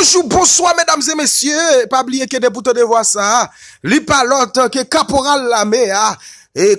Bonjour, bonsoir mesdames et messieurs, pas oublier que des boutons de voix ça, l'ipalote, que caporal la méa,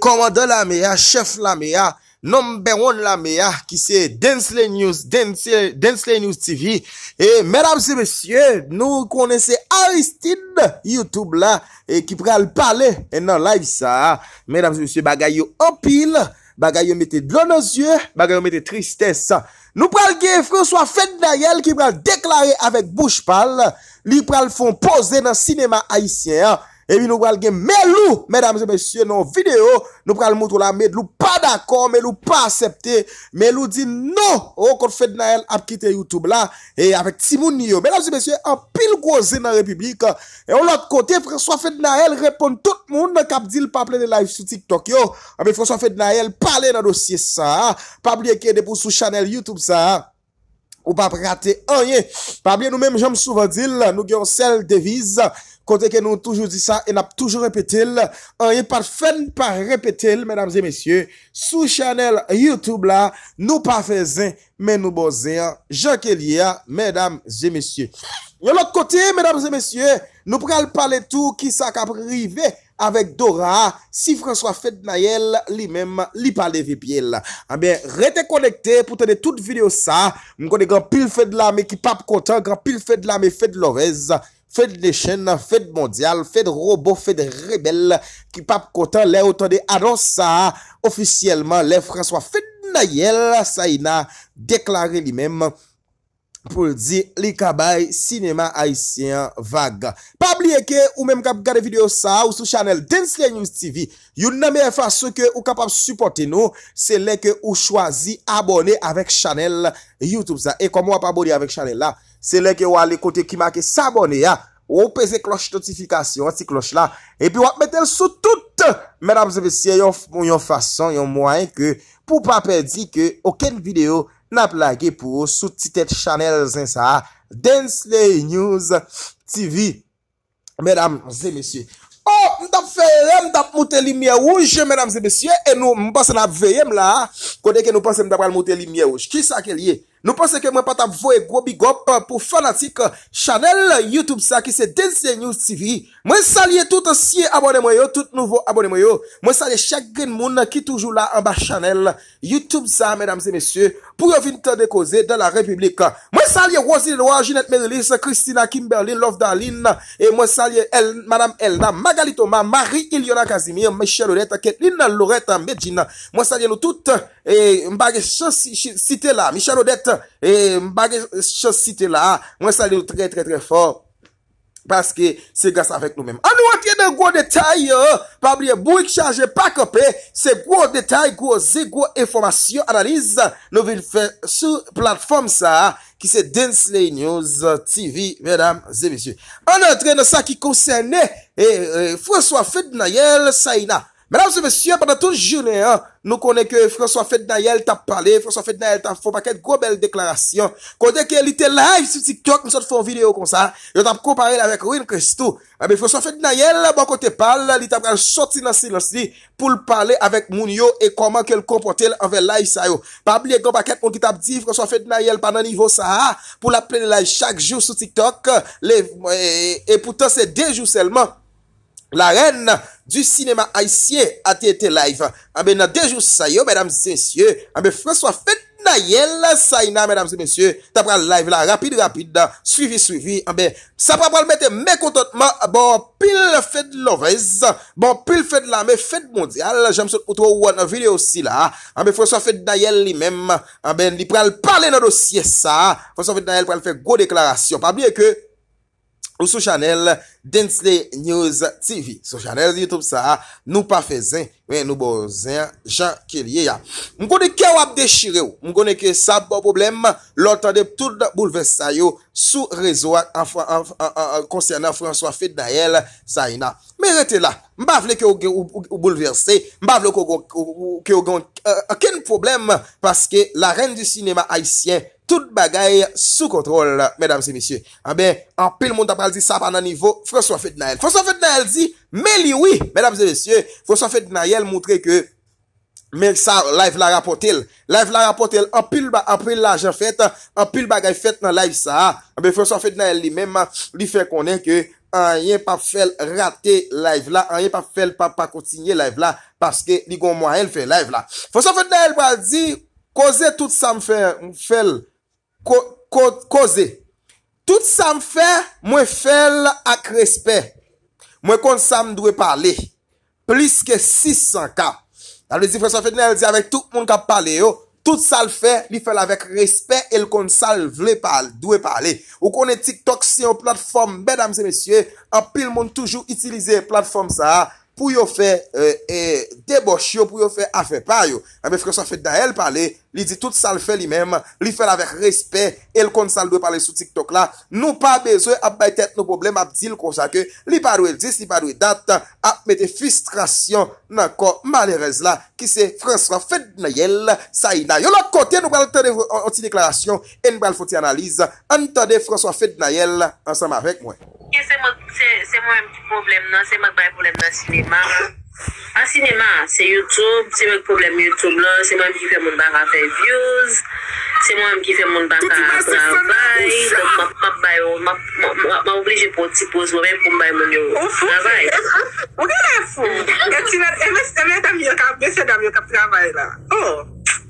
commandeur la méa, chef la méa, number one la méa, qui c'est Densley News, Densley News TV, et mesdames et messieurs, nous connaissons Aristide, Youtube là, et qui pourrait le parler, et non live ça, mesdames et messieurs Bagayou Opil, Bagay yon mette blon nos ye, bagay yon mette tristesse. Nou pral gey François Fednayel ki pral deklare avèk Bouchpal, li pral fon pose nan sinema Haitien a, E mi nou pral gen melou, mèdames et mèsyè, nou video, nou pral moutou la, mèd lou pa d'akon, mèd lou pa asepte, mèd lou di nou, ou kon fèd nael ap kite YouTube la, e avèk timouni yo. Mèdames et mèsyè, apil gwoze nan republik, e ou lòt kote, François fèd nael reponde tout moun nan kap dil pa ple de live sou TikTok yo. Amè ah, François fèd nael pale nan dosye sa, ha, pabliye ke depou sou chanel YouTube sa, ha, ou pa prate anye. Pabliye nou mèm jom souvan dil, nou gyon sel devize, ha. Kote ke nou toujou di sa, en ap toujou repete l. An, yon pa fèn pa repete l, mèdames et mèsyè. Sou chanel YouTube la, nou pa fèzè, mè nou bozè. Jean Kelly, mèdames et mèsyè. Yon l'ot kote, mèdames et mèsyè. Nou pral pale tout ki sa kap rive avèk Dora. Si François Fèdnaïel, li mèm, li pale vipyèl. An ah bè, rete konekte pou tene tout videyo sa. M konè granpil fèd la, mè ki pap kontan. Granpil fèd la, mè fèd lorez. Fèd de chèna, fèd mondial, fèd robo, fèd rebel Ki pap kontan lè ou tonde anonsa Ofisyelman lè François Fèd na yèl Sa yè na deklare li mèm Poul di li kabay sinema haisyen vaga. Pabliye ke ou menm kap gade video sa ou sou chanel Densle News TV. You nanme fasyo ke ou kapap supporte nou. Se le ke ou chwazi abone avèk chanel YouTube sa. E komon wap abodi avèk chanel la. Se le ke ou alè kote ki makè sabone ya. Ou ou peze kloche notifikasyon. Si kloche la. E pi wap metel sou tout. Menam ze besye yon fasyon yon mwany ke. Pou papè di ke oken video. Nap lage pou sou titet chanel zin sa Densley News TV Medam zi mesye Oh mdap feye mdap moute li miye ouj Medam zi mesye E nou mbase nap veyem la Koneke nou pase mdap wale moute li miye ouj Ki sa ke liye Nou pase ke mwen pata voye gobi gop euh, Pou fanatik chanel youtube sa Ki se Densley News TV Mwen salye tout siye abone mwen yo Tout nouvo abone mwen yo Mwen salye chak gen moun ki toujou la Mba chanel youtube sa Medam zi mesye Pour yo de de dans la République. Moi salue Rosy, Loa, Ginette Merilis, Christina Kimberlin, Love Darlin, et moi salue Madame Elna, Magali Thomas, Marie Iliona Casimir, Michel Odette, Lina Lorette, Medina. Moi salue le tout, et mbage cité cité là. Michel Odette, et mbage chance cité là. Moi salue très très très très fort. Baske se gas avèk nou mèm. An nou antre nan gwo detay, eh, pabliye bouik chanje pakopè, se gwo detay, gwo zè, gwo informasyon, analize nou vil fè sou platform sa, ki se Densley News TV, mèdam zè, mèsyè. An antre nan sa ki konsenè, eh, eh, fòswa fèd nan yèl, sa yèl nan. Mèdames et messieurs, pendant tout ce jour-là, nous connaissons que François Fédinayel a parlé, François Fédinayel a fait une belle déclaration. Quand il était live sur TikTok, nous avons fait une vidéo comme ça, nous avons comparé avec Ruy Nkrestou. Ah, François Fédinayel, bon, quand il parle, il a sorti dans le silencie pour parler avec Mounio et comment il comportait envers l'Isaïe. Parlez-vous, il y a un grand paquet de gens qui ont dit François Fédinayel pendant le niveau ça, pour l'appeler chaque jour sur TikTok, et pourtant c'est deux jours seulement. La reine... Du Sinema Aisyen a te ete live. A ah, be nan dejou sayo, mèdames et messieurs. A ah, be François Feth Nael, sayon nan mèdames et messieurs. Ta pral live la, rapide, rapide. Suivi, suivi. A ah, be, sa pral pral mette mèkontotman. Bon, pil fèd lorèz. Bon, pil fèd la, mè fèd mondial. Jèm sòt, ou tò wò nan videyo si la. A be François Feth Nael li mèm. A be, li pral pral nan dosye sa. François Feth Nael pral fè go deklarasyon. Pa blie ke... Ou sou chanel Dentsley News TV. Sou chanel YouTube sa a. Nou pa fezen. Mwen nou bozen. Jean Kelly. Mwen konen ke wap dechire ou. Mwen konen ke sa bo problem. Lòtade tout bouleverse sa yo. Sou rezo koncernan François Fedayel. Sa yon. Mwen rete la. Mwen bavle ke ou bouleverse. Mwen bavle ke ou gon. Aken problem. Paske la ren du sinema haisyen. Tout bagay sou kontrol la, medam se misye. A be, apil moun ta pral di sa pa nan nivou, François Ferdinand. François Ferdinand di, me li wii, medam se misye, François Ferdinand yel moutre ke, mersa live la rapotel. Live la rapotel, apil la jafet, apil bagay fet nan live sa. A ah be, François Ferdinand li menma, li fe konen ke, an yen pa fel rate live la, an yen pa fel pa pa kontinye live la, paske li goun moun el fe live la. François Ferdinand li moun ta pral di, koze tout sa mou fel, Koze, tout sa m fè, mwen fèl ak respè, mwen kon sa m dwe pale, plis ke 600 ka Alwezi François Ferdinand el di avek tout moun ka pale yo, tout sa l fè, li fèl avek respè, el kon sa l vle pale, dwe pale Ou kon e TikTok si yo platform, bedam se mesye, apil moun toujou itilize platform sa ha pou yo fe euh, debosh yo, pou yo fe afe payo. Ame ah, François Fednail pale, li di tout sa le fe li menm, li fe lavek respet, el kon sa le do pale sou TikTok la, nou pa bezo ap baytet nou problem, ap di l kosa ke, li parwe l dis, li parwe dat, ap mete frustrasyon, nan kon malerez la, ki se François Fednail, sa inayon lak kote, nou bal tade anti-deklarasyon, en bal foti analize, an tade François Fednail, ansan ma vek mwen. Ki se monsen, Se mwen e mt poblem nou, se mwen koum bè pouні m nou sinema. A sinema, se Youtube, se mwen koum bè pou deixar moun a fer views. Se mwen mkife moun a jar prwavay, fe mwen se apӧ ic depozi yo mwen koum bè moun yo vye. Ou gena epfou? Emeca di myon ka blesed da myon kaower la? O?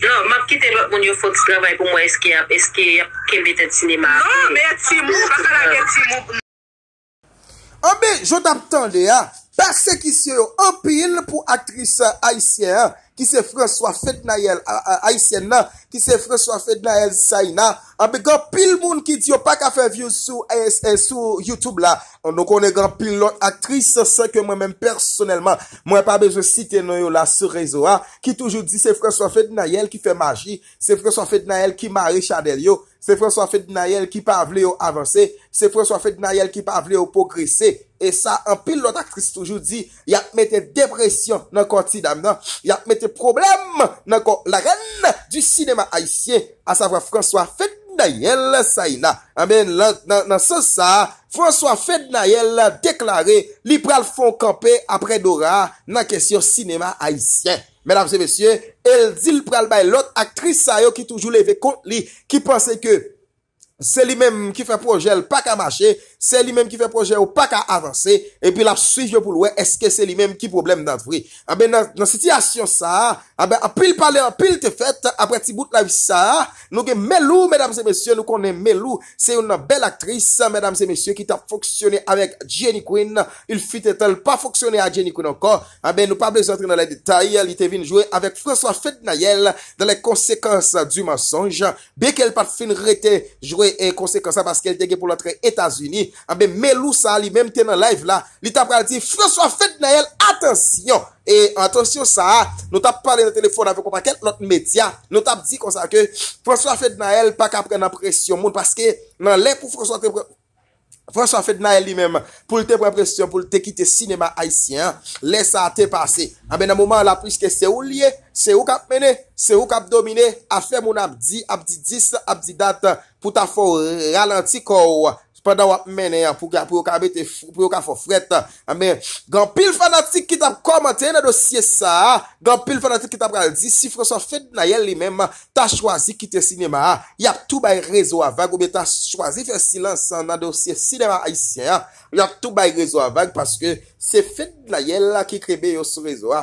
No, mwen apite moun yo foti vye pou mwen eski ap kemetet sinema. Non, men epte moun, akara epte moun. Ambe, jot ap tende ya, pase ki se yo apil pou aktris Aisyen, ki se François Fethnael Aisyen na, ki se François Fethnael Saïna, ambe kon pil moun ki diyo pa ka fe view sou YouTube la, an do konen kon pil lò, aktris se se ke mwen mèm personelman, mwen pa bejè site nou yo la se rezo a, ki toujou di se François Fethnael ki fe magi, se François Fethnael ki mari chader yo, Se François Fett na yel ki pa avle yo avanse. Se François Fett na yel ki pa avle yo pogrese. E sa, an pil lot aktris toujou di. Yatmete depresyon nan kontidam nan. Yatmete problem nan kon la renne du sinema haisyen. A savo François Fett. Na yel sa yina A men nan sa sa François Fedna yel la deklare Li pral fon kampe apre dora Nan kesyon sinema aisyen Menam se mesye El zil pral bay lot Aktris sa yo ki toujou leve kont li Ki pase ke Se li menm ki fè projel pa kamache Se li menm ki fe proje ou pa ka avanse. E pi la suiv yo pou loue. Eske se li menm ki problem dan vwi. A be nan sitiyasyon sa. A be apil pale apil te fet. Apre ti bout la vi sa. Nou gen Melou. Medam se mesye. Nou konen Melou. Se yon bel aktris. Medam se mesye. Ki ta foksyone avek Jenny Quinn. Il fit etel pa foksyone a Jenny Quinn anko. A be nou pa blesotre nan le detay. Li te vin joue avek François Fednayel. Dan le konsekans du masonge. Bi ke el pat fin rete joue. E konsekans a baske el te ge pou lotre Etasuni. Mè lou sa li mèm te nan live la Li ta pradi François Fednael Atensyon E atensyon sa Nou ta prali nan telefon avèk Nou ta pradi kon sa ke François Fednael pa ka pre nan presyon moun Paske nan le pou François Fednael li mèm Pou li te pre presyon Pou li te kite sinema aisyen Lè sa te pase Mè nan mouman la priske se ou liye Se ou kap mene Se ou kap domine A fe moun ap di Ap di dis Ap di dat Pou ta fò ralenti kò wò padan wap menen ya pou ka pou yon ka abete pou yon ka fofret, ame, ah, ah, gan pil fanatik ki tap komante yon adosye sa, ah, gan pil fanatik ki tap ral di, si François Fednayel li men, ta chwazi ki te sinema, yap tou bay rezo avag, oube ta chwazi fe silansan adosye sinema haisyen, yap tou bay rezo avag, paske se Fednayel la ki krebe yon sou rezo,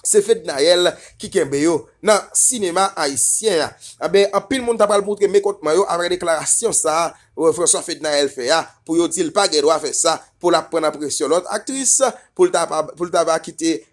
se Fednayel ki krebe yon nan sinema haisyen, ame, an pil moun tap ral moutre mekotman yon avre deklarasyon sa, a, pou yon sòfèd nan el fè ya, pou yon dil pa gèdwa fè sa, pou la pren apresyon lòt akteris, pou l'ta pa kité,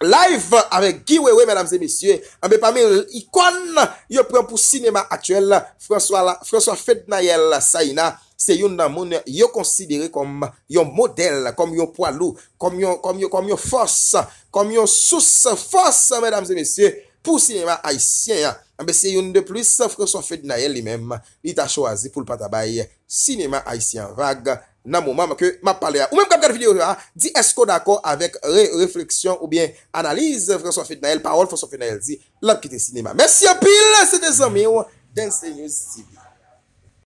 Live avè giveaway mèdames et messieurs. Amè ah, pa mè yon ikon yon pren pou sinema atyèl François Fednayel Saïna. Se yon nan moun yon konsidere kom yon model, kom yon poilou, kom yon kom yon kom yon fòs, kom yon sòs fòs mèdames et messieurs pou sinema haïsien. Amè ah, se yon de plus François Fednayel li mèm li ta chwazi pou l patabay sinema haïsien rag. nan mouman mè ke mè pale a. Ou mèm kap kat videyo a, di esko dako avèk refleksyon ou bè analize François Fidnael, parol François Fidnael, di lakite sinima. Mèsyon pil, se de zanmè ou, den se nyez sibi.